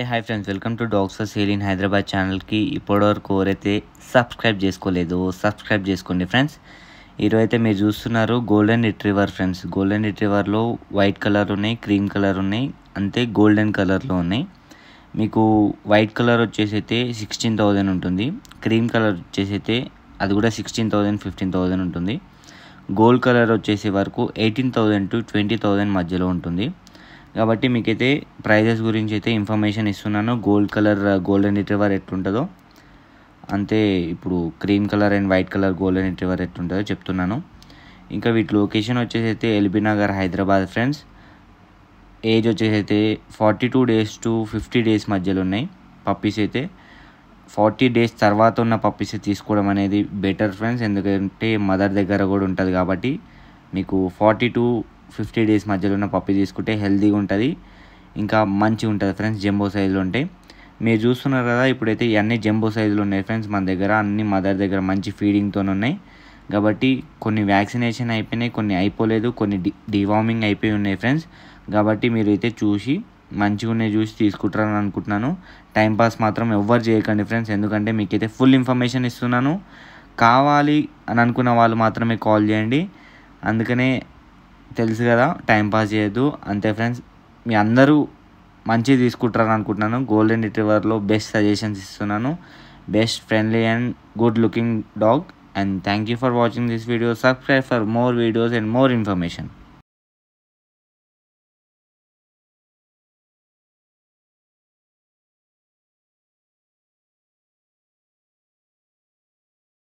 A hi friends welcome to dogs sale in Hyderabad ఛానల్కి ఇప్పటివరకు ఎవరైతే సబ్స్క్రైబ్ చేసుకోలేదు సబ్స్క్రైబ్ చేసుకోండి ఫ్రెండ్స్ ఈరోజు అయితే మీరు చూస్తున్నారు గోల్డెన్ రిట్రీవర్ ఫ్రెండ్స్ గోల్డెన్ రిట్రీవర్లో వైట్ కలర్ ఉన్నాయి క్రీమ్ కలర్ ఉన్నాయి అంతే గోల్డెన్ కలర్లో ఉన్నాయి మీకు వైట్ కలర్ వచ్చేసి అయితే సిక్స్టీన్ థౌజండ్ ఉంటుంది క్రీమ్ కలర్ వచ్చేసి అయితే అది కూడా సిక్స్టీన్ థౌజండ్ ఫిఫ్టీన్ థౌజండ్ ఉంటుంది గోల్డ్ కలర్ వచ్చేసే వరకు eighteen thousand to twenty thousand మధ్యలో ఉంటుంది కాబట్టి మీకైతే ప్రైజెస్ గురించి అయితే ఇన్ఫర్మేషన్ ఇస్తున్నాను గోల్డ్ కలర్ గోల్డెన్ రిట్రీవర్ ఎట్లుంటుందో అంతే ఇప్పుడు cream colour and white colour golden retriever ఎట్లుంటుందో చెప్తున్నాను ఇంకా వీటి లొకేషన్ వచ్చేసి అయితే LB Nagar Hyderabad friends age వచ్చేసి అయితే forty two days to fifty days మధ్యలో ఉన్నాయి పప్పీస్ అయితే ఫార్టీ డేస్ తర్వాత ఉన్న పప్పీస్ తీసుకోవడం అనేది బెటర్ ఫ్రెండ్స్ ఎందుకంటే మదర్ దగ్గర కూడా ఉంటుంది కాబట్టి మీకు ఫార్టీ టూ ఫిఫ్టీ డేస్ మధ్యలో ఉన్న పప్పీ తీసుకుంటే హెల్దీగా ఉంటుంది ఇంకా మంచిగా ఉంటుంది ఫ్రెండ్స్ జంబో సైజులో ఉంటాయి మీరు చూస్తున్నారు కదా ఇప్పుడైతే ఇవన్నీ జంబో సైజులు ఉన్నాయి ఫ్రెండ్స్ మన దగ్గర అన్ని మదర్ దగ్గర మంచి ఫీడింగ్తో ఉన్నాయి కాబట్టి కొన్ని వ్యాక్సినేషన్ అయిపోయినాయి కొన్ని అయిపోలేదు కొన్ని డి డివార్మింగ్ అయిపోయి ఉన్నాయి ఫ్రెండ్స్ కాబట్టి మీరు అయితే చూసి మంచిగా ఉన్నాయి చూసి తీసుకుంటారని అనుకుంటున్నాను టైంపాస్ మాత్రం ఎవ్వరు చేయకండి ఫ్రెండ్స్ ఎందుకంటే మీకైతే ఫుల్ ఇన్ఫర్మేషన్ ఇస్తున్నాను కావాలి అని అనుకున్న వాళ్ళు మాత్రమే కాల్ చేయండి అందుకనే తెలుసు కదా టైంపాస్ చేయొద్దు అంతే ఫ్రెండ్స్ మీ అందరూ మంచిగా తీసుకుంటారని అనుకుంటున్నాను గోల్డెన్ రిట్రీవర్లో బెస్ట్ సజెషన్స్ ఇస్తున్నాను best friendly and good looking dog and thank you for watching this video subscribe for more videos and more information